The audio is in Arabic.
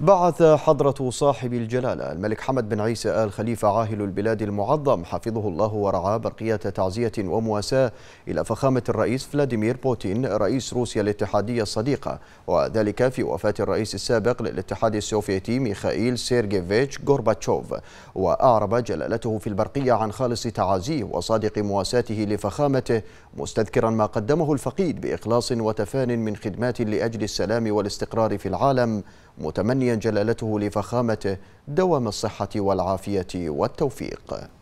بعث حضرة صاحب الجلالة الملك حمد بن عيسى آل خليفة عاهل البلاد المعظم حفظه الله ورعاه برقية تعزية ومواساة إلى فخامة الرئيس فلاديمير بوتين رئيس روسيا الاتحادية الصديقة وذلك في وفاة الرئيس السابق للاتحاد السوفيتي ميخائيل سيرجيفيتش غورباتشوف وأعرب جلالته في البرقية عن خالص تعازيه وصادق مواساته لفخامته مستذكرا ما قدمه الفقيد بإخلاص وتفان من خدمات لأجل السلام والاستقرار في العالم متمنيا جلالته لفخامته دوام الصحة والعافية والتوفيق